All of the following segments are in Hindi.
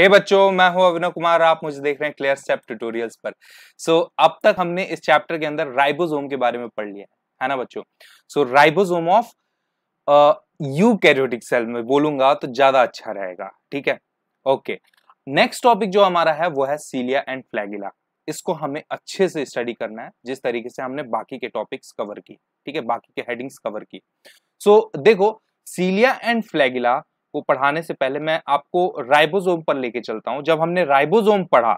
हे hey बच्चों मैं हूं अभिनव कुमार आप मुझे देख रहे हैं क्लियर स्टेप ट्यूटोरियल्स पर सो so, अब तक हमने इस चैप्टर के अंदर राइबोसोम के बारे में पढ़ लिया है ना बच्चों so ribosome of eukaryotic cell में बोलूंगा तो ज्यादा अच्छा रहेगा ठीक है ओके नेक्स्ट टॉपिक जो हमारा है वो है सीलिया एंड फ्लैगिला इसको हमें अच्छे से स्टडी करना है जिस तरीके से हमने बाकी के टॉपिक्स कवर की ठीक है बाकी के हेडिंग्स कवर की सो so, देखो सीलिया एंड फ्लैगिला आपको पढ़ाने से पहले मैं आपको राइबोसोम पर लेके चलता हूं जब हमने राइबोसोम पढ़ा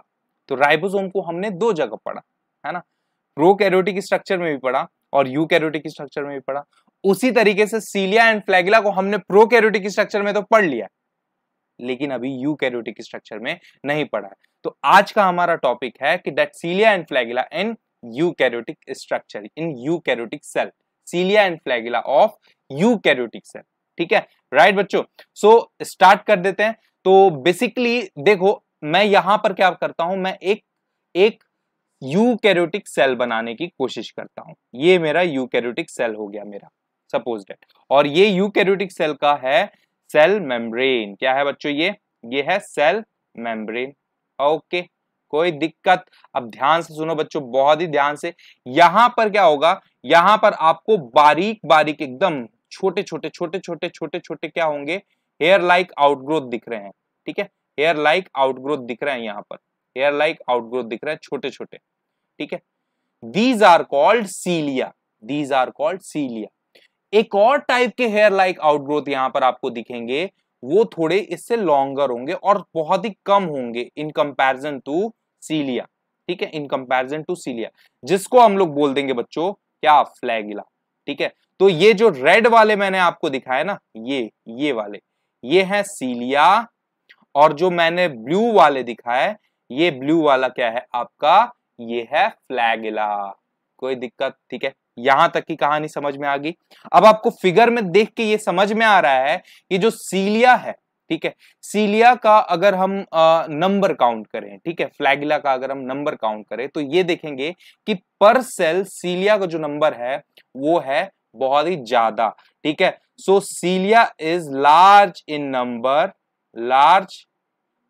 तो राइबोसोम को हमने दो जगह पढ़ा है ना प्रो कैरोटिक स्ट्रक्चर में भी पढ़ा और यू कैरोटिक स्ट्रक्चर में भी पढ़ा उसी तरीके से सीलिया एंड फ्लैगिला को हमने प्रो कैरोटिक स्ट्रक्चर में तो पढ़ लिया लेकिन अभी यू कैरोटिक स्ट्रक्चर में नहीं पढ़ा है तो आज का हमारा टॉपिक है कि that cilia and flagella in eukaryotic structure in eukaryotic cell cilia and flagella of eukaryotic cell ठीक है राइट बच्चों सो स्टार्ट कर देते हैं तो बेसिकली देखो मैं यहां पर क्या करता हूं मैं एक एक यूकैरियोटिक सेल बनाने की कोशिश करता हूं ये मेरा यूकैरियोटिक सेल हो गया मेरा सपोज डेट और ये यूकैरियोटिक सेल का है सेल मेम्ब्रेन क्या है बच्चों ये ये है सेल मेम्ब्रेन ओके कोई दिक्कत अब ध्यान से सुनो बच्चों बहुत ही ध्यान से यहां पर क्या होगा यहां पर आपको बारीक बारीक एकदम छोटे छोटे छोटे छोटे छोटे छोटे क्या होंगे हेयर लाइक आउटग्रोथ दिख रहे हैं ठीक है हेयर लाइक आउटग्रोथ दिख रहे हैं यहाँ पर हेयर लाइक आउटग्रोथ दिख रहा है छोटे छोटे ठीक है these are called cilia these are called cilia एक और टाइप के हेयर लाइक आउटग्रोथ यहाँ पर आपको दिखेंगे वो थोड़े इससे लॉन्गर होंगे और बहुत ही कम होंगे इन कंपैरिजन टू सीलिया ठीक है इन कंपैरिजन टू सीलिया जिसको हम लोग बोल देंगे बच्चों क्या फ्लैगिला ठीक है तो ये जो रेड वाले मैंने आपको दिखाए ना ये ये वाले ये है सीलिया और जो मैंने ब्लू वाले दिखाए ये ब्लू वाला क्या है आपका ये है फ्लैगिला कोई दिक्कत ठीक है यहां तक की कहानी समझ में आ गई अब आपको फिगर में देख के ये समझ में आ रहा है कि जो सीलिया है ठीक है सीलिया का अगर हम नंबर काउंट करें ठीक है फ्लैगिला का अगर हम नंबर काउंट करें तो ये देखेंगे कि पर सेल सीलिया का जो नंबर है वो है बहुत ही ज्यादा ठीक है so cilia is large in number large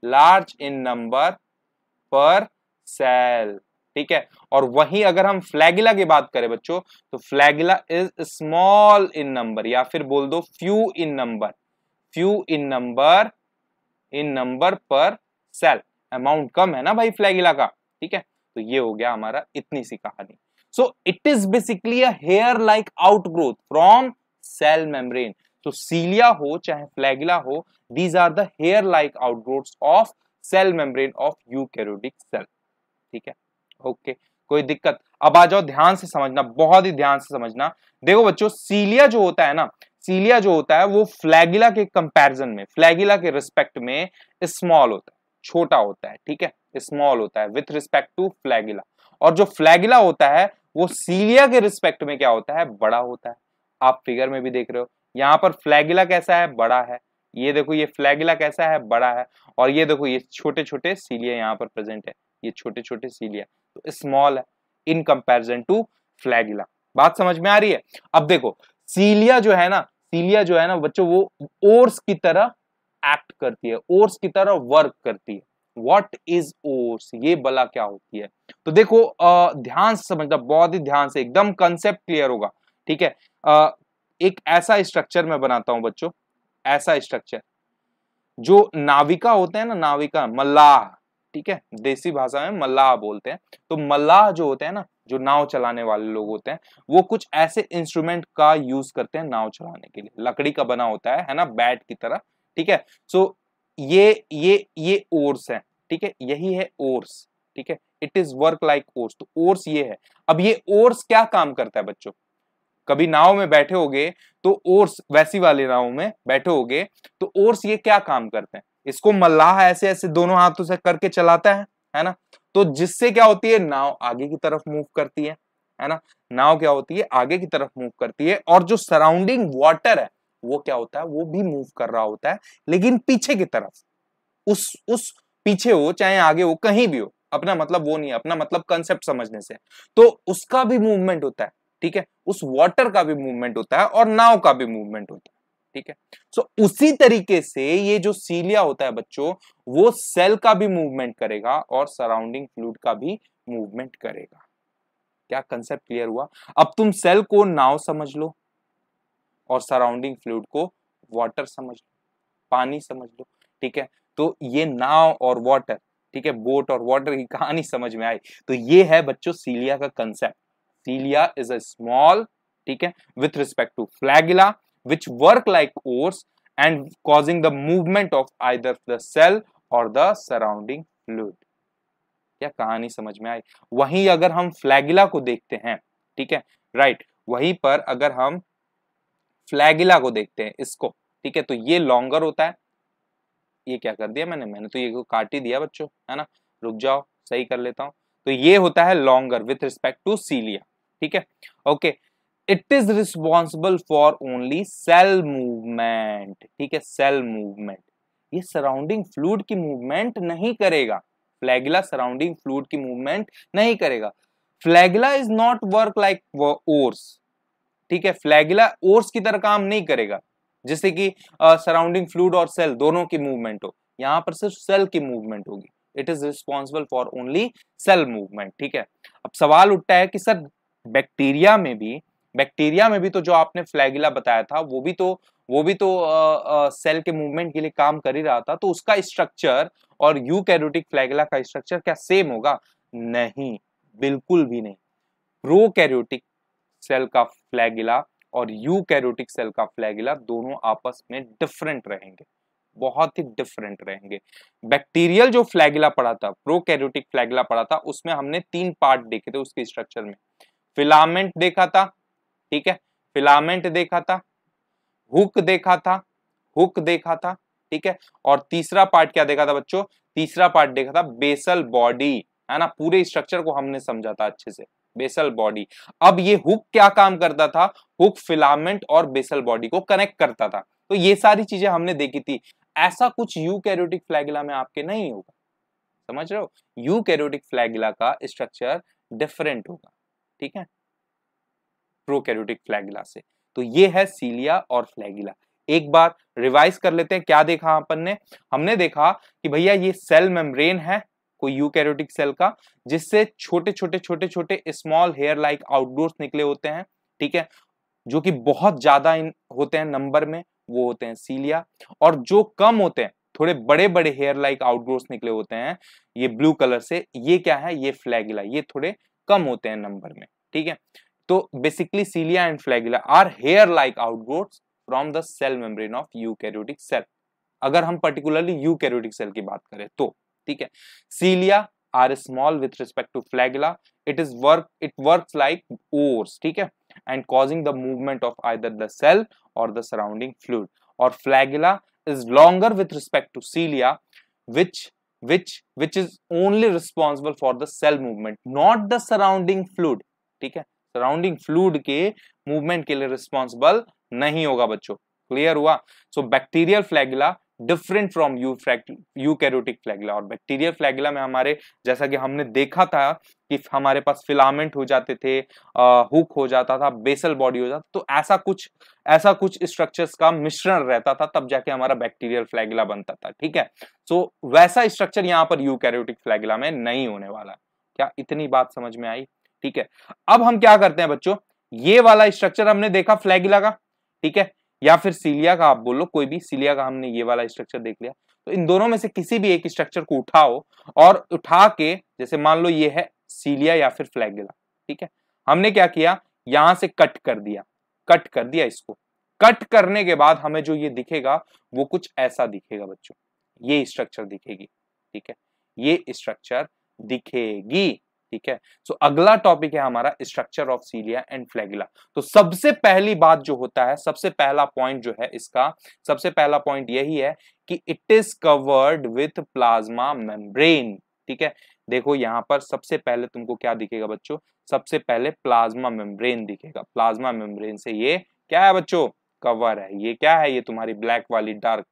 large in number per cell ठीक है और वहीं अगर हम फ्लैगिला की बात करें बच्चों तो flagella is small in number या फिर बोल दो few in number few in number in number per cell amount कम है ना भाई फ्लैगिला का ठीक है तो ये हो गया हमारा इतनी सी कहानी So it is basically a hair-like outgrowth from cell membrane. So cilia ho, chahe flagella ho, these are the hair-like outgrowths of cell membrane of eukaryotic cell. ठीक है, okay. कोई दिक्कत अब आ जाओ ध्यान से समझना बहुत ही ध्यान से समझना देखो बच्चों सीलिया जो होता है ना सीलिया जो होता है वो फ्लैगिला के कंपैरिजन में फ्लैगिला के रिस्पेक्ट में स्मॉल होता है छोटा होता है ठीक है स्मॉल होता है विथ रिस्पेक्ट टू फ्लैगिला और जो फ्लैगिला होता है वो सीलिया के रिस्पेक्ट में क्या होता है बड़ा होता है आप फिगर में भी देख रहे हो यहाँ पर फ्लैगिला कैसा है बड़ा है ये देखो ये फ्लैगिला कैसा है बड़ा है और ये देखो ये छोटे छोटे सीलिया यहाँ पर प्रेजेंट है ये छोटे छोटे सीलिया तो स्मॉल है इन कंपेरिजन टू फ्लैगिला बात समझ में आ रही है अब देखो सीलिया जो है ना सीलिया जो है ना बच्चों वो ओर्स की तरह एक्ट करती है ओर्स की तरह वर्क करती है वट इज ओर्स ये बला क्या होती है तो देखो आ, ध्यान से समझना बहुत ही ध्यान से एकदम कंसेप्ट क्लियर होगा ठीक है आ, एक ऐसा स्ट्रक्चर मैं बनाता हूं बच्चों ऐसा स्ट्रक्चर जो नाविका होते हैं ना नाविका मल्लाह ठीक है देसी भाषा में मल्लाह बोलते हैं तो मल्लाह जो होते हैं ना जो नाव चलाने वाले लोग होते हैं वो कुछ ऐसे इंस्ट्रूमेंट का यूज करते हैं नाव चलाने के लिए लकड़ी का बना होता है है ना बैट की तरह ठीक है सो ये ये ये ओर्स है ठीक है यही है ओर्स ठीक है it is work like oars तो ओर्स ये है अब ये ओर्स क्या काम करता है बच्चों कभी नाव में बैठे होगे तो ओर्स वैसी वाले नाव में बैठे होगे तो ओर्स ये क्या काम करते हैं इसको मल्लाह ऐसे ऐसे दोनों हाथों से करके चलाता है है ना तो जिससे क्या होती है नाव आगे की तरफ मूव करती है है ना नाव क्या होती है आगे की तरफ मूव करती है और जो सराउंडिंग वाटर है वो क्या होता है वो भी मूव कर रहा होता है लेकिन पीछे की तरफ उस उस पीछे हो चाहे आगे हो कहीं भी हो अपना मतलब वो नहीं है अपना मतलब कंसेप्ट समझने से तो उसका भी मूवमेंट होता है ठीक है उस वाटर का भी मूवमेंट होता है और नाव का भी मूवमेंट होता है ठीक है सो उसी तरीके से ये जो सीलिया होता है बच्चों वो सेल का भी मूवमेंट करेगा और सराउंडिंग फ्लूड का भी मूवमेंट करेगा क्या कंसेप्ट क्लियर हुआ अब तुम सेल को नाव समझ लो और सराउंडिंग फ्लूड को वाटर समझ लो पानी समझ लो ठीक है तो ये नाव और वाटर ठीक है बोट और वाटर की कहानी समझ में आई तो ये है बच्चों सीलिया का concept cilia is a small ठीक है with respect to flagella which work like oars and causing the movement of either the cell or the surrounding fluid क्या कहानी समझ में आई वहीं अगर हम फ्लैगिला को देखते हैं ठीक है राइट वहीं पर अगर हम फ्लैगिला को देखते हैं इसको ठीक है तो ये लॉन्गर होता है ये क्या कर दिया मैंने मैंने तो ये को काट ही दिया बच्चों है ना रुक जाओ सही कर लेता हूँ तो ये होता है longer with respect to cilia ठीक है okay it is responsible for only cell movement ठीक है सेल मूवमेंट ये सराउंडिंग फ्लूड की मूवमेंट नहीं करेगा फ्लैगला सराउंडिंग फ्लूड की मूवमेंट नहीं करेगा flagella is not work like oars ठीक है फ्लैगला ओर्स की तरह काम नहीं करेगा जिससे कि सराउंडिंग फ्लूड और सेल दोनों की मूवमेंट हो यहाँ पर सिर्फ सेल की मूवमेंट होगी it is responsible for only cell movement ठीक है अब सवाल उठता है कि सर बैक्टीरिया में भी बैक्टीरिया में भी तो जो आपने फ्लैगिला बताया था वो भी तो वो भी तो सेल के मूवमेंट के लिए काम कर ही रहा था तो उसका स्ट्रक्चर और यू कैरोटिक फ्लैगिला का स्ट्रक्चर क्या सेम होगा नहीं बिल्कुल भी नहीं प्रो कैरोटिक सेल का फ्लैगिला और यू कैरोटिक सेल का फ्लैगिला दोनों आपस में डिफरेंट रहेंगे बहुत ही डिफरेंट रहेंगे बैक्टीरियल जो फ्लैगिला पड़ा था प्रो कैरोटिक फ्लैगिला पड़ा था उसमें हमने तीन पार्ट देखे थे उसके स्ट्रक्चर में फिलामेंट देखा था ठीक है फिलामेंट देखा था हुक देखा था हुक देखा था ठीक है और तीसरा पार्ट क्या देखा था बच्चों तीसरा पार्ट देखा था बेसल बॉडी है ना पूरे स्ट्रक्चर को हमने समझा था अच्छे से बेसल बॉडी अब ये हुक क्या काम करता था हुक फिलामेंट और बेसल बॉडी को कनेक्ट करता था तो ये सारी चीजें हमने देखी थी ऐसा कुछ यू कैरोटिक फ्लैगिला में आपके नहीं होगा समझ रहे हो यू फ्लैगिला का स्ट्रक्चर डिफरेंट होगा ठीक है प्रोकैरियोटिक फ्लैगिला से तो ये है सीलिया और फ्लैगिला एक बार रिवाइज कर लेते हैं क्या देखा अपन ने हमने देखा कि भैया ये सेल मेम्ब्रेन है कोई यूकैरियोटिक सेल का जिससे छोटे छोटे छोटे छोटे स्मॉल हेयर लाइक आउटडोर्स निकले होते हैं ठीक है जो कि बहुत ज्यादा होते हैं नंबर में वो होते हैं सीलिया और जो कम होते हैं थोड़े बड़े बड़े हेयर लाइक आउटडोर्स निकले होते हैं ये ब्लू कलर से ये क्या है ये फ्लैगिला ये थोड़े कम होते हैं नंबर में ठीक है तो basically cilia and flagella are hair like outgrowths from the cell membrane of eukaryotic cell अगर हम पर्टिकुलरली यूकैरियोटिक सेल की बात करें तो ठीक है cilia are small with respect to flagella it is work it work like oars ठीक है and causing the movement of either the cell or the surrounding fluid और flagella is longer with respect to cilia which which which is only responsible for the cell movement not the surrounding fluid ठीक है surrounding fluid के movement के लिए responsible नहीं होगा बच्चों क्लियर हुआ so bacterial flagella different from यू यूकैरियोटिक फ्लैगला और बैक्टीरियल फ्लैगला में हमारे जैसा कि हमने देखा था कि हमारे पास फिलामेंट हो जाते थे हुक हो जाता था बेसल बॉडी हो जाता तो ऐसा कुछ ऐसा कुछ स्ट्रक्चर्स का मिश्रण रहता था तब जाके हमारा बैक्टीरियल फ्लैगला बनता था ठीक है सो so, वैसा स्ट्रक्चर यहाँ पर यूकैरियोटिक फ्लैगला में नहीं होने वाला क्या इतनी बात समझ में आई ठीक है अब हम क्या करते हैं बच्चों ये वाला स्ट्रक्चर हमने देखा फ्लैगला का ठीक है या फिर सीलिया का आप बोलो कोई भी सीलिया का हमने ये वाला स्ट्रक्चर देख लिया तो इन दोनों में से किसी भी एक स्ट्रक्चर को उठाओ और उठा के जैसे मान लो ये है सीलिया या फिर फ्लैगिला ठीक है हमने क्या किया यहां से कट कर दिया कट कर दिया इसको कट करने के बाद हमें जो ये दिखेगा वो कुछ ऐसा दिखेगा बच्चों ये स्ट्रक्चर दिखेगी ठीक है ये स्ट्रक्चर दिखेगी ठीक है सो so, अगला टॉपिक है हमारा structure of cilia and flagella तो सबसे पहली बात जो होता है सबसे पहला पॉइंट जो है इसका सबसे पहला पॉइंट यही है कि it is covered with plasma membrane ठीक है देखो यहां पर सबसे पहले तुमको क्या दिखेगा बच्चों सबसे पहले प्लाज्मा मेम्ब्रेन दिखेगा प्लाज्मा मेम्ब्रेन से ये क्या है बच्चों कवर है ये क्या है ये तुम्हारी ब्लैक वाली डार्क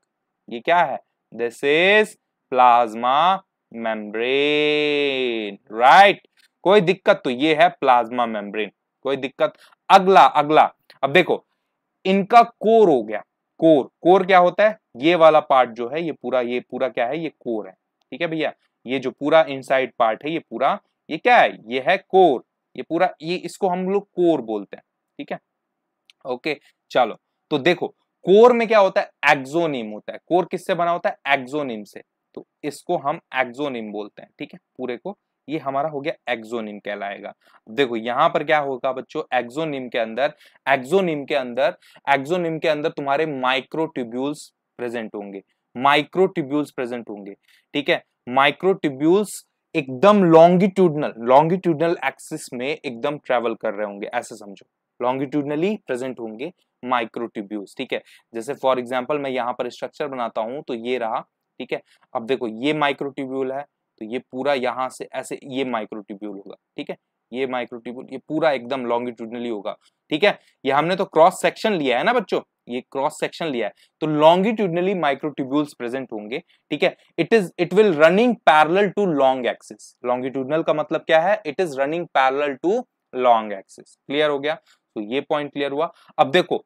ये क्या है this is plasma membrane right कोई दिक्कत तो ये है प्लाज्मा मेम्ब्रेन कोई दिक्कत अगला अगला अब देखो इनका कोर हो गया कोर कोर क्या होता है ये वाला पार्ट जो है ये पूरा ये पूरा क्या है ये कोर है ठीक है भैया ये जो पूरा इनसाइड पार्ट है ये पूरा ये क्या है ये है कोर ये पूरा ये इसको हम लोग कोर बोलते हैं ठीक है ओके चलो तो देखो कोर में क्या होता है एक्सोनिम होता है कोर किससे बना होता है एक्सोनिम से तो इसको हम एक्जोनिम बोलते हैं ठीक है पूरे को ये हमारा हो गया एक्जोनिम कहलाएगा देखो यहां पर क्या होगा बच्चों एक्जोनिम के अंदर एक्जोनिम के अंदर एक्जोनिम के अंदर तुम्हारे माइक्रोट्यूब्यूल्स प्रेजेंट होंगे माइक्रोट्यूब्यूल्स प्रेजेंट होंगे ठीक है माइक्रोट्यूब्यूल्स एकदम लॉन्गिट्यूडनल लॉन्गिट्यूडनल एक्सिस में एकदम ट्रेवल कर रहे होंगे ऐसे समझो लॉन्गिट्यूडनली प्रेजेंट होंगे माइक्रोट्यूब्यूल्स ठीक है जैसे फॉर एग्जाम्पल मैं यहाँ पर स्ट्रक्चर बनाता हूं तो ये रहा ठीक है अब देखो ये माइक्रोट्यूब्यूल है तो ये पूरा यहाँ से ऐसे ये माइक्रोट्यूब्यूल होगा ठीक है ये माइक्रोट्यूब्यूल ये पूरा एकदम लॉन्गिट्यूडनली होगा ठीक है ये हमने तो क्रॉस सेक्शन लिया है ना बच्चों ये क्रॉस सेक्शन लिया है तो लॉन्गिट्यूडनली माइक्रोट्यूब्यूल्स प्रेजेंट होंगे ठीक है it is it will running parallel to long axis longitudinal का मतलब क्या है it is running parallel to long axis clear हो गया तो ये पॉइंट क्लियर हुआ अब देखो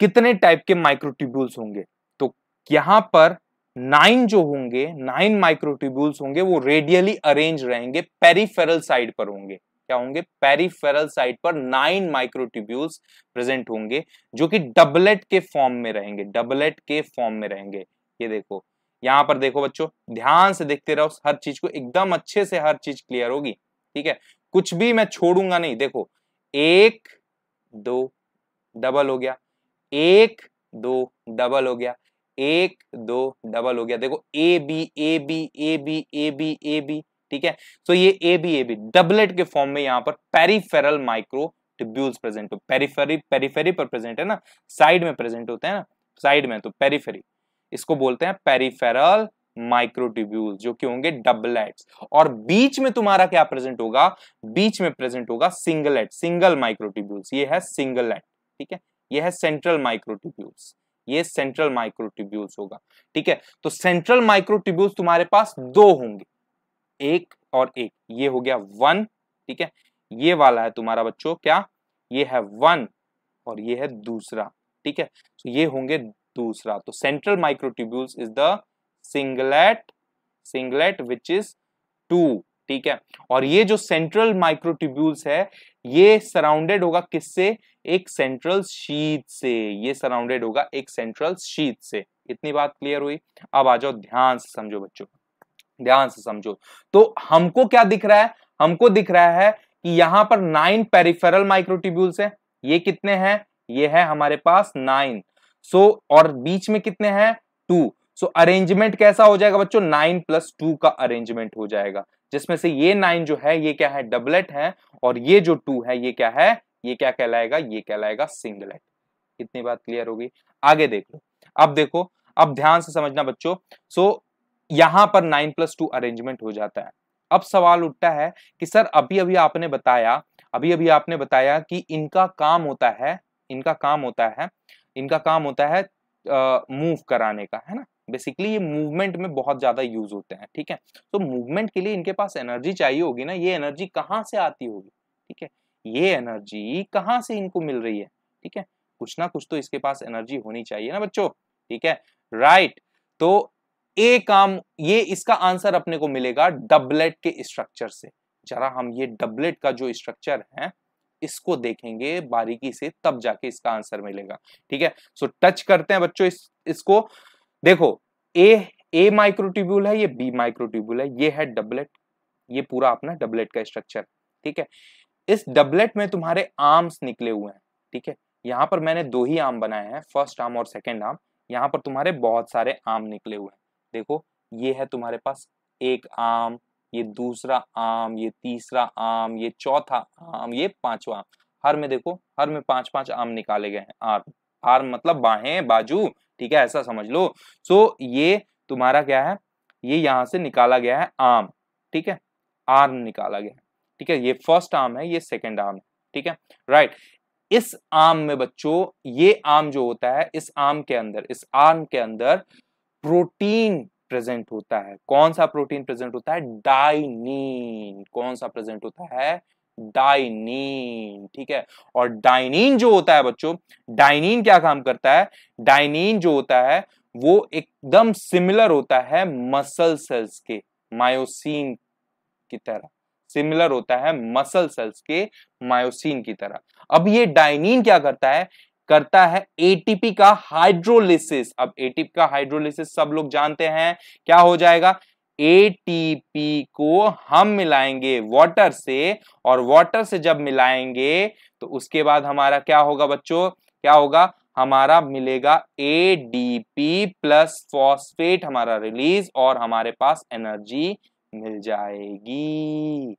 कितने टाइप के माइक्रोट्यूब्यूल्स होंगे तो यहां पर नाइन जो होंगे नाइन माइक्रोट्यूब्यूल्स होंगे वो रेडियली अरेंज रहेंगे पेरीफेरल साइड पर होंगे क्या होंगे पेरीफेरल साइड पर नाइन माइक्रोट्यूब्यूल्स प्रेजेंट होंगे जो कि डबलेट के फॉर्म में रहेंगे डबलेट के फॉर्म में रहेंगे ये देखो यहां पर देखो बच्चों ध्यान से देखते रहो हर चीज को एकदम अच्छे से हर चीज क्लियर होगी ठीक है कुछ भी मैं छोड़ूंगा नहीं देखो एक दो डबल हो गया एक दो डबल हो गया एक दो डबल हो गया देखो A B A B A B A B A B ठीक है सो तो so, ये A B A B doublet के फॉर्म में यहां पर पेरीफेरल माइक्रो ट्यूब्यूल्स प्रेजेंट हो पेरीफेरी पेरीफेरी पर प्रेजेंट है ना साइड में प्रेजेंट होते हैं ना साइड में तो पेरीफेरी इसको बोलते हैं पेरीफेरल माइक्रोटिब्यूल जो कि होंगे डबलेट्स और बीच में तुम्हारा क्या प्रेजेंट होगा बीच में प्रेजेंट होगा सिंगलेट सिंगल माइक्रोटिब्यूल्स ये है सिंगलेट ठीक है यह है सेंट्रल माइक्रोटिब्यूल्स ये सेंट्रल माइक्रोट्यूब्यूल्स होगा ठीक है तो सेंट्रल माइक्रोट्यूब्यूल्स तुम्हारे पास दो होंगे एक और एक ये हो गया वन ठीक है ये वाला है तुम्हारा बच्चों क्या ये है वन और ये है दूसरा ठीक है तो ये होंगे दूसरा तो central microtubules is the singlet singlet which is two ठीक है और ये जो सेंट्रल माइक्रोट्यूब्यूल्स है ये सराउंडेड होगा किससे एक सेंट्रल शीत से ये सराउंडेड होगा एक सेंट्रल शीत से इतनी बात क्लियर हुई अब आ जाओ ध्यान से समझो बच्चों ध्यान से समझो तो हमको क्या दिख रहा है हमको दिख रहा है कि यहां पर नाइन पेरिफेरल माइक्रोटिब्यूल्स है ये कितने हैं ये है हमारे पास नाइन सो so, और बीच में कितने हैं टू सो अरेंजमेंट कैसा हो जाएगा बच्चों नाइन प्लस टू का अरेंजमेंट हो जाएगा जिसमें से ये नाइन जो है ये क्या है डबलेट है और ये जो टू है ये क्या है ये क्या कहलाएगा ये कहलाएगा सिंगलेट कितनी बात क्लियर होगी आगे देख लो अब देखो अब ध्यान से समझना बच्चों सो यहां पर नाइन प्लस टू अरेंजमेंट हो जाता है अब सवाल उठता है कि सर अभी अभी आपने बताया अभी अभी आपने बताया कि इनका काम होता है इनका काम होता है इनका काम होता है मूव कराने का है ना बेसिकली ये मूवमेंट में बहुत ज्यादा यूज होते हैं ठीक है तो मूवमेंट के लिए इनके पास एनर्जी चाहिए होगी ना ये एनर्जी कहाँ से आती होगी ठीक है ये एनर्जी कहाँ से इनको मिल रही है ठीक है कुछ ना कुछ तो इसके पास एनर्जी होनी चाहिए ना बच्चों ठीक है राइट तो ए काम ये इसका आंसर अपने को मिलेगा डबलेट के स्ट्रक्चर से जरा हम ये डबलेट का जो स्ट्रक्चर है इसको देखेंगे बारीकी से तब जाके इसका आंसर मिलेगा ठीक है सो टच करते हैं बच्चों इस इसको देखो ए ए माइक्रोट्यूबुल है ये बी माइक्रोट्यूब्यूल है ये है डबलेट ये पूरा अपना डबलेट का स्ट्रक्चर ठीक है इस डबलेट में तुम्हारे आर्म्स निकले हुए हैं ठीक है यहाँ पर मैंने दो ही आर्म बनाए हैं फर्स्ट आर्म और सेकेंड आर्म यहाँ पर तुम्हारे बहुत सारे आर्म निकले हुए हैं देखो ये है तुम्हारे पास एक आम ये दूसरा आम ये तीसरा आम ये चौथा आम ये पांचवा आम हर में देखो हर में पांच पांच आम निकाले गए हैं आर्म आर्म मतलब बाहें बाजू ठीक है ऐसा समझ लो सो so, ये तुम्हारा क्या है ये यहां से निकाला गया है आर्म ठीक है आर्म निकाला गया ठीक है ये फर्स्ट आर्म है ये सेकेंड आर्म है ठीक है राइट right. इस आर्म में बच्चों ये आर्म जो होता है इस आर्म के अंदर इस आर्म के अंदर प्रोटीन प्रेजेंट होता है कौन सा प्रोटीन प्रेजेंट होता है डाइनिन कौन सा प्रेजेंट होता है डाइनिन ठीक है और डाइनिन जो होता है बच्चों डाइनिन क्या काम करता है डाइनिन जो होता है वो एकदम सिमिलर होता है मसल सेल्स के मायोसिन की तरह सिमिलर होता है मसल सेल्स के मायोसिन की तरह अब ये डाइनिन क्या करता है करता है एटीपी का हाइड्रोलिसिस अब एटीपी का हाइड्रोलिसिस सब लोग जानते हैं क्या हो जाएगा एटीपी को हम मिलाएंगे वाटर से और वाटर से जब मिलाएंगे तो उसके बाद हमारा क्या होगा बच्चों क्या होगा हमारा मिलेगा एडीपी प्लस फॉस्फेट हमारा रिलीज और हमारे पास एनर्जी मिल जाएगी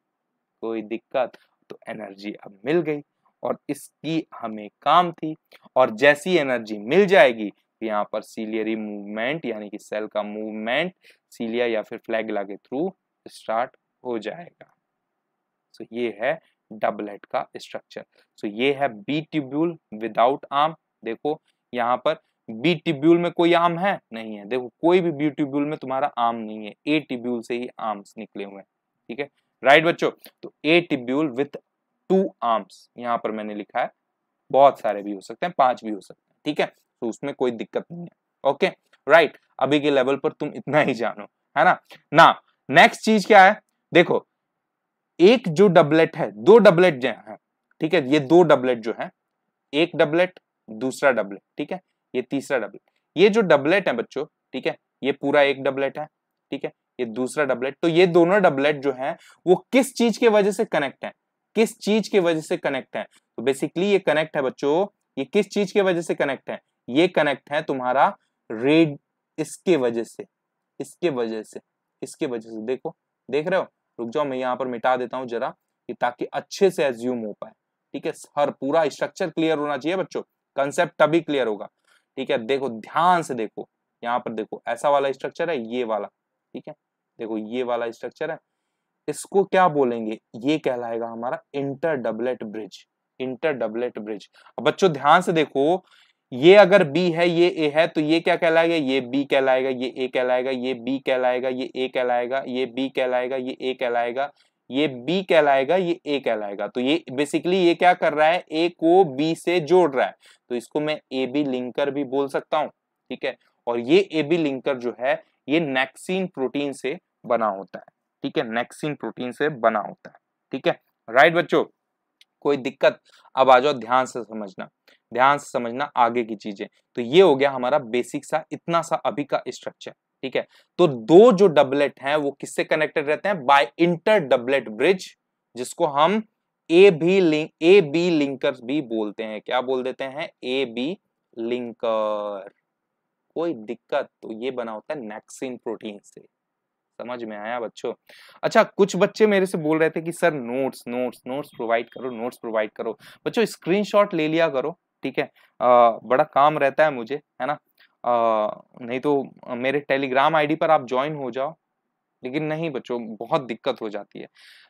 कोई दिक्कत तो एनर्जी अब मिल गई और इसकी हमें काम थी और जैसी एनर्जी मिल जाएगी तो यहाँ पर सीलियरी मूवमेंट यानी कि सेल का मूवमेंट सीलिया या फिर फ्लैग ला के थ्रू स्टार्ट हो जाएगा सो so, ये है डबल हेड का स्ट्रक्चर सो so, ये है बी ट्यूब्यूल विदाउट आर्म देखो यहाँ पर बी ट्यूब्यूल में कोई आर्म है नहीं है देखो कोई भी बी ट्यूब्यूल में तुम्हारा आर्म नहीं है ए ट्यूब्यूल से ही आर्म्स निकले हुए हैं ठीक है राइट बच्चों तो A tubule with two arms यहाँ पर मैंने लिखा है बहुत सारे भी हो सकते हैं पांच भी हो सकते हैं ठीक है तो उसमें कोई दिक्कत नहीं है ओके okay? राइट अभी के लेवल पर तुम इतना ही जानो है ना ना नेक्स्ट चीज क्या है देखो एक जो डबलेट है दो डबलेट जो है ठीक है ये दो डबलेट जो है एक डबलेट दूसरा डबलेट ठीक है ये तीसरा डबलेट ये जो डबलेट है बच्चों ठीक है ये पूरा एक डबलेट है ठीक है ये दूसरा डबलेट तो ये दोनों डबलेट जो है वो किस चीज के वजह से कनेक्ट है किस चीज के वजह से कनेक्ट है तो बेसिकली ये कनेक्ट है बच्चों ये किस चीज के वजह से कनेक्ट है ये कनेक्ट है तुम्हारा रेड इसके वजह से इसके वजह से इसके वजह से देखो देख रहे हो रुक जाओ मैं यहाँ पर मिटा देता हूँ जरा कि ताकि अच्छे से एज्यूम हो पाए ठीक है हर पूरा स्ट्रक्चर क्लियर होना चाहिए बच्चों कंसेप्ट तभी क्लियर होगा ठीक है देखो ध्यान से देखो यहाँ पर देखो ऐसा वाला स्ट्रक्चर है ये वाला ठीक है देखो ये वाला स्ट्रक्चर है इसको क्या बोलेंगे ये कहलाएगा हमारा inter doublet bridge inter doublet bridge बच्चों ध्यान से देखो ये अगर बी है ये ए है तो ये क्या कहलाएगा ये बी कहलाएगा ये ए कहलाएगा ये बी कहलाएगा ये ए कहलाएगा ये बी कहलाएगा ये ए कहलाएगा ये बी कहलाएगा ये ए कहलाएगा तो ये बेसिकली ये क्या कर रहा है ए को बी से जोड़ रहा है तो इसको मैं ए बी लिंकर भी बोल सकता हूँ ठीक है और ये ए बी लिंकर जो है ये नेक्सिन प्रोटीन से बना होता है ठीक है नेक्सिन प्रोटीन से बना होता है ठीक है राइट बच्चों कोई दिक्कत अब आ जाओ ध्यान से समझना ध्यान से समझना आगे की चीजें तो ये हो गया हमारा बेसिक सा इतना सा अभी का स्ट्रक्चर ठीक है तो दो जो डबलेट हैं वो किससे कनेक्टेड रहते हैं बाय इंटर डबलेट ब्रिज जिसको हम A B link A B linker भी बोलते हैं क्या बोल देते हैं ए बी लिंकर कोई दिक्कत तो ये बना होता है नेक्सिन प्रोटीन से समझ में आया बच्चों अच्छा कुछ बच्चे मेरे से बोल रहे थे कि sir notes notes notes provide करो नोट्स प्रोवाइड करो बच्चों स्क्रीनशॉट ले लिया करो ठीक है आ, बड़ा काम रहता है मुझे है ना आ, नहीं तो मेरे टेलीग्राम आईडी पर आप ज्वाइन हो जाओ लेकिन नहीं बच्चों बहुत दिक्कत हो जाती है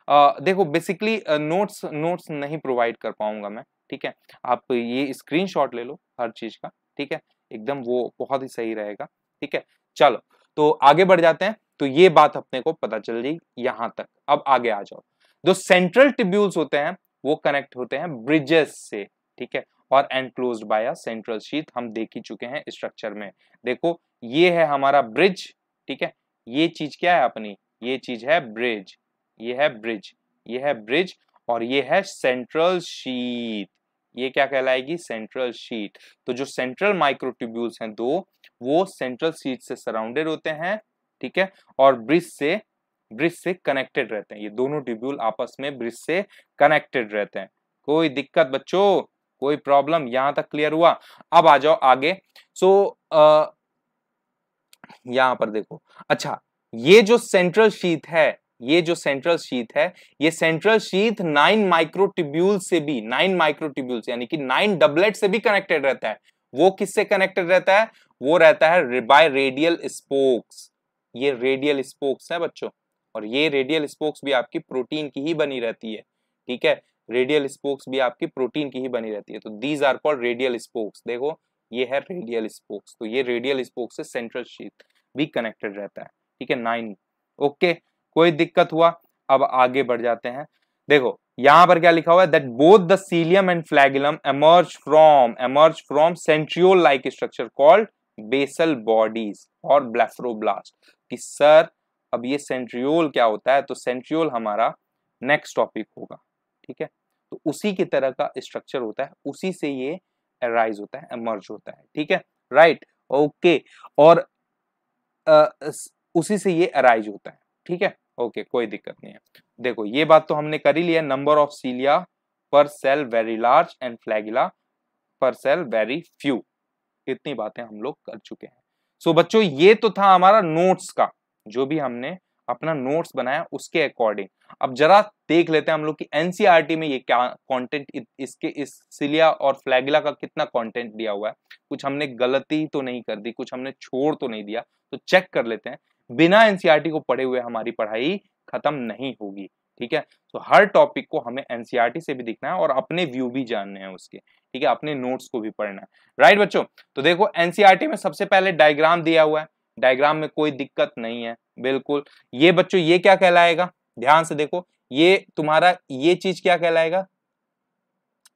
आ, देखो बेसिकली नोट्स नोट्स नहीं प्रोवाइड कर पाऊंगा मैं ठीक है आप ये स्क्रीन ले लो हर चीज का ठीक है एकदम वो बहुत ही सही रहेगा ठीक है चलो तो आगे बढ़ जाते हैं तो ये बात अपने को पता चल जाएगी यहां तक अब आगे आ जाओ जो सेंट्रल ट्रिब्यूल्स होते हैं वो कनेक्ट होते हैं ब्रिजेस से ठीक है और एनक्लोज बाय सेंट्रल शीट हम देख ही चुके हैं स्ट्रक्चर में देखो ये है हमारा ब्रिज ठीक है ये चीज क्या है अपनी ये चीज है ब्रिज ये है ब्रिज ये है ब्रिज और ये है सेंट्रल शीट ये क्या कहलाएगी सेंट्रल शीट तो जो सेंट्रल माइक्रोट्यूब्यूल्स हैं दो वो सेंट्रल शीट से सराउंडेड होते हैं ठीक है और ब्रिज से ब्रिज से कनेक्टेड रहते हैं ये दोनों ट्यूब्यूल आपस में ब्रिज से कनेक्टेड रहते हैं कोई दिक्कत बच्चों कोई प्रॉब्लम यहां तक क्लियर हुआ अब आ जाओ आगे सो so, यहां पर देखो अच्छा ये जो सेंट्रल शीत है ये जो सेंट्रल शीत है ये सेंट्रल शीत नाइन माइक्रोटिब्यूल से भी नाइन माइक्रोटिब्यूल यानी कि नाइन डबलेट से भी कनेक्टेड रहता है वो किससे कनेक्टेड रहता है वो रहता है बाय रेडियल स्पोक्स ये रेडियल स्पोक्स है बच्चों और ये रेडियल स्पोक्स भी आपकी प्रोटीन की ही बनी रहती है ठीक है रेडियल स्पोक्स भी आपकी प्रोटीन की ही बनी रहती है तो these are called radial spokes देखो ये है रेडियल स्पोक्स तो ये रेडियल स्पोक्स से सेंट्रल शीत भी कनेक्टेड रहता है ठीक है नाइन ओके कोई दिक्कत हुआ अब आगे बढ़ जाते हैं देखो यहां पर क्या लिखा हुआ है that both the cilium and flagellum emerge from emerge from centriole like structure called basal bodies और ब्लेफ्रोब्लास्ट कि सर अब ये सेंट्रियोल क्या होता है तो सेंट्रियोल हमारा नेक्स्ट टॉपिक होगा ठीक है तो उसी की तरह का स्ट्रक्चर होता है उसी से ये अराइज होता है एमर्ज होता है ठीक है राइट ओके और आ, उसी से ये अराइज होता है ठीक है ओके कोई दिक्कत नहीं है देखो ये बात तो हमने कर ही लिया number of cilia per cell very large and flagella per cell very few इतनी बातें हम लोग कर चुके हैं सो so, बच्चों ये तो था हमारा नोट्स का जो भी हमने अपना नोट्स बनाया उसके अकॉर्डिंग अब जरा देख लेते हैं हम लोग की एनसीआरटी e में ये क्या कंटेंट इसके इस सिलिया और फ्लैगिला का कितना कंटेंट दिया हुआ है कुछ हमने गलती तो नहीं कर दी कुछ हमने छोड़ तो नहीं दिया तो चेक कर लेते हैं बिना एनसीआरटी e को पढ़े हुए हमारी पढ़ाई खत्म नहीं होगी ठीक है तो हर टॉपिक को हमें एनसीईआरटी e से भी दिखना है और अपने व्यू भी जानने हैं उसके ठीक है अपने नोट्स को भी पढ़ना है राइट बच्चों तो देखो एनसीईआरटी में सबसे पहले डायग्राम दिया हुआ है डायग्राम में कोई दिक्कत नहीं है बिल्कुल ये बच्चों ये क्या कहलाएगा ध्यान से देखो ये तुम्हारा ये चीज क्या कहलाएगा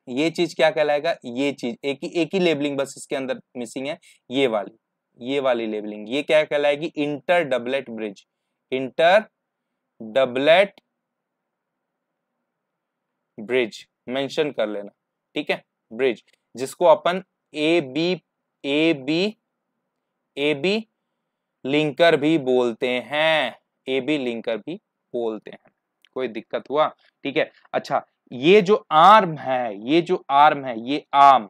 ये चीज क्या कहलाएगा ये चीज एक ही एक ही लेबलिंग बस इसके अंदर मिसिंग है ये वाली ये वाली लेबलिंग ये क्या कहलाएगी inter doublet bridge inter doublet bridge mention कर लेना ठीक है ब्रिज जिसको अपन A B A B A B linker भी बोलते हैं ए बी लिंकर भी बोलते हैं कोई दिक्कत हुआ ठीक है अच्छा ये जो आर्म है ये जो आर्म है ये आम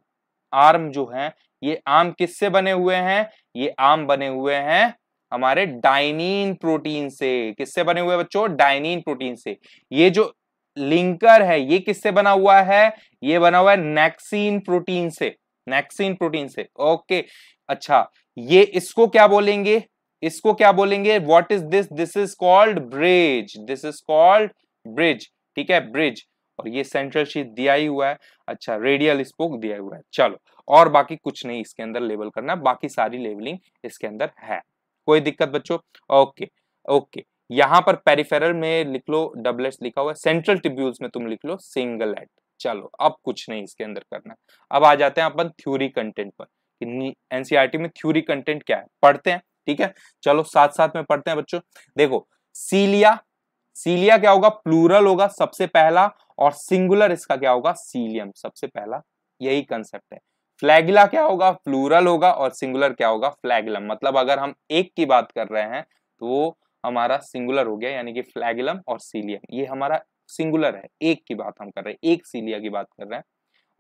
आर्म जो है ये आम किससे बने हुए हैं ये आम बने हुए हैं हमारे डाइनिन प्रोटीन से किससे बने हुए बच्चों डाइनिन प्रोटीन से ये जो लिंकर है ये किससे बना हुआ है ये बना हुआ है नेक्सिन प्रोटीन से नेक्सिन प्रोटीन से ओके अच्छा ये इसको क्या बोलेंगे इसको क्या बोलेंगे what is this this is called bridge this is called bridge ठीक है ब्रिज और ये सेंट्रल शीट दिया ही हुआ है अच्छा रेडियल स्पोक दिया हुआ है चलो और बाकी कुछ नहीं इसके अंदर लेवल करना बाकी सारी लेवलिंग इसके अंदर है कोई दिक्कत बच्चों ओके ओके यहां पर पेरिफेरल में लिख लो डबल एच लिखा हुआ है सेंट्रल ट्रिब्यूल्स में तुम लिख लो सिंगल एट चलो अब कुछ नहीं इसके अंदर करना अब आ जाते हैं अपन थ्योरी कंटेंट पर एनसीईआरटी e में थ्योरी कंटेंट क्या है पढ़ते हैं ठीक है चलो साथ साथ में पढ़ते हैं बच्चों देखो सीलिया सीलिया क्या होगा प्लूरल होगा सबसे पहला और सिंगुलर इसका क्या होगा सीलियम सबसे पहला यही कंसेप्ट है फ्लैगिला क्या होगा प्लूरल होगा और सिंगुलर क्या होगा फ्लैगलम मतलब अगर हम एक की बात कर रहे हैं तो वो हमारा सिंगुलर हो गया यानी कि फ्लैगलम और सीलियम ये हमारा सिंगुलर है एक की बात हम कर रहे हैं एक सीलिया की बात कर रहे हैं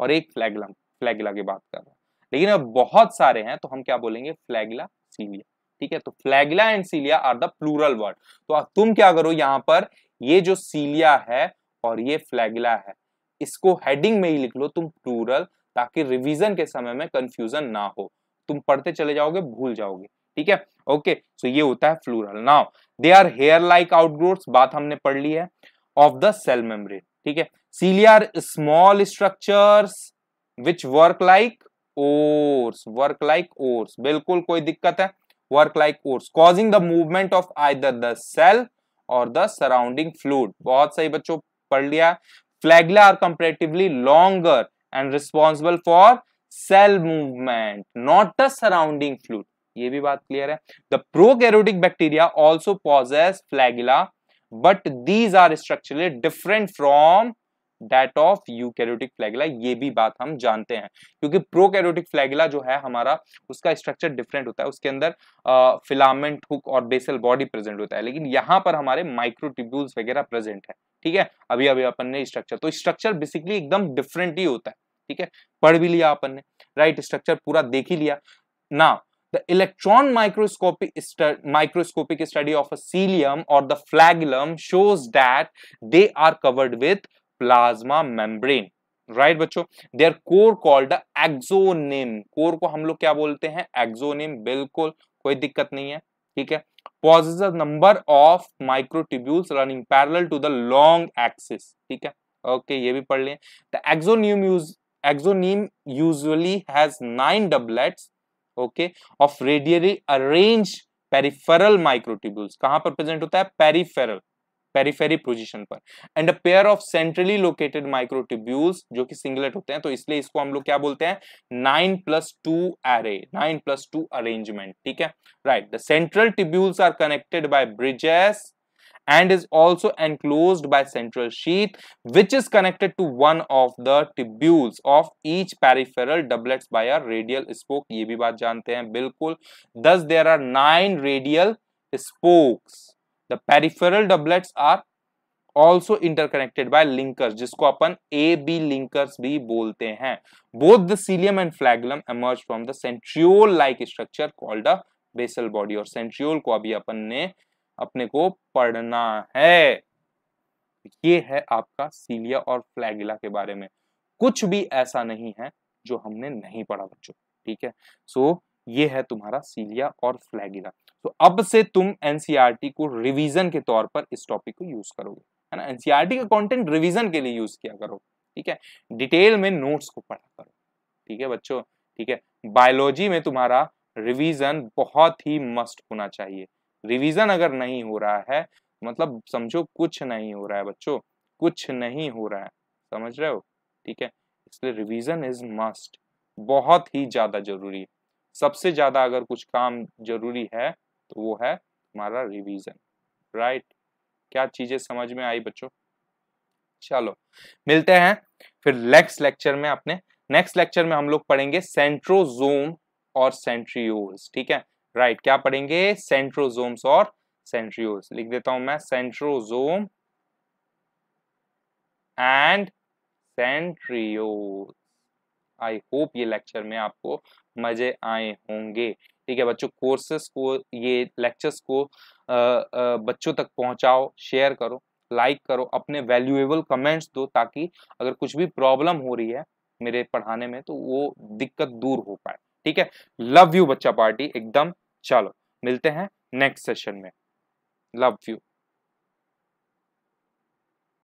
और एक फ्लैगलम फ्लैगिला की बात कर रहे हैं लेकिन अब बहुत सारे हैं तो हम क्या बोलेंगे फ्लैगिला सीलिया ठीक है तो flagella and cilia are the plural word तो अब तुम क्या करो यहां पर ये जो सीलिया है और ये फ्लैगिला है इसको हेडिंग में ही लिख लो तुम प्लूरल ताकि रिवीजन के समय में कंफ्यूजन ना हो तुम पढ़ते चले जाओगे भूल जाओगे ठीक है ओके सो ये होता है plural now they are hair like outgrowth बात हमने पढ़ ली है ऑफ द सेल मेम्ब्रेन ठीक है cilia small structures which work like oars work like oars बिल्कुल कोई दिक्कत है work like force causing the movement of either the cell or the surrounding fluid बहुत सही बच्चों पढ़ लिया flagella are comparatively longer and responsible for cell movement not the surrounding fluid ये भी बात क्लियर है the prokaryotic bacteria also possess flagella but these are structurally different from that of eukaryotic flagella ये भी बात हम जानते हैं क्योंकि प्रो कैरोटिक फ्लैगला जो है हमारा उसका स्ट्रक्चर डिफरेंट होता है उसके अंदर फिलामेंट हुक और बेसल बॉडी प्रेजेंट होता है लेकिन यहाँ पर हमारे माइक्रोटिब्यूल्स वगैरह प्रेजेंट है ठीक है अभी अभी अपन ने स्ट्रक्चर तो स्ट्रक्चर बेसिकली एकदम डिफरेंट ही होता है ठीक है पढ़ भी लिया अपन ने राइट स्ट्रक्चर पूरा देख ही लिया ना the electron microscopic microscopic study of a cilium or the flagellum shows that they are covered with plasma membrane right बच्चों they are core called axoneme core को हम लोग क्या बोलते हैं एक्सोनिम बिल्कुल कोई दिक्कत नहीं है ठीक है positive number of microtubules running parallel to the long axis ठीक है ओके ये भी पढ़ लें the axoneme use axoneme usually has nine doublets okay of radially arrange peripheral microtubules कहां पर प्रेजेंट होता है पेरिफेरल पेरीफेरी पोजीशन पर and a pair of centrally located microtubules जो कि सिंगलेट होते हैं तो इसलिए इसको हम लोग क्या बोलते हैं nine plus two array nine plus two arrangement ठीक है right the central tubules are connected by bridges and is also enclosed by central sheath which is connected to one of the tubules of each peripheral doublets by a radial spoke ये भी बात जानते हैं बिल्कुल thus there are nine radial spokes the peripheral doublets are also interconnected by linkers जिसको अपन ए बी लिंकर्स भी बोलते हैं both the cilium and flagellum emerge from the centriole like structure called a basal body और सेंट्रियोल को अभी अपन ने अपने को पढ़ना है ये है आपका सीलिया और फ्लैगिला के बारे में कुछ भी ऐसा नहीं है जो हमने नहीं पढ़ा बच्चों ठीक है सो so, ये है तुम्हारा सीलिया और फ्लैगिला तो अब से तुम एनसीईआरटी e को रिवीजन के तौर पर इस टॉपिक को यूज करोगे है ना एनसीईआरटी e का कंटेंट रिवीजन के लिए यूज किया करो ठीक है डिटेल में नोट्स को पढ़ा करो ठीक है बच्चों ठीक है बायोलॉजी में तुम्हारा रिवीजन बहुत ही मस्ट होना चाहिए रिवीजन अगर नहीं हो रहा है मतलब समझो कुछ नहीं हो रहा है बच्चों कुछ नहीं हो रहा है समझ रहे हो ठीक है इसलिए रिवीजन इज मस्ट बहुत ही ज्यादा जरूरी है सबसे ज्यादा अगर कुछ काम जरूरी है तो वो है तुम्हारा रिवीजन राइट क्या चीजें समझ में आई बच्चों चलो मिलते हैं फिर नेक्स्ट लेक्चर में अपने नेक्स्ट लेक्चर में हम लोग पढ़ेंगे सेंट्रोजोम और सेंट्रियोल्स ठीक है राइट right, क्या पढ़ेंगे सेंट्रोजोम्स और सेंट्रियोल्स लिख देता हूं मैं centrosome and centrioles I hope ये लेक्चर में आपको मजे आए होंगे ठीक है बच्चों कोर्सेस को ये लेक्चर्स को आ, आ, बच्चों तक पहुंचाओ शेयर करो लाइक करो अपने वैल्यूएबल कमेंट्स दो ताकि अगर कुछ भी प्रॉब्लम हो रही है मेरे पढ़ाने में तो वो दिक्कत दूर हो पाए ठीक है लव यू बच्चा पार्टी एकदम चलो मिलते हैं नेक्स्ट सेशन में लव यू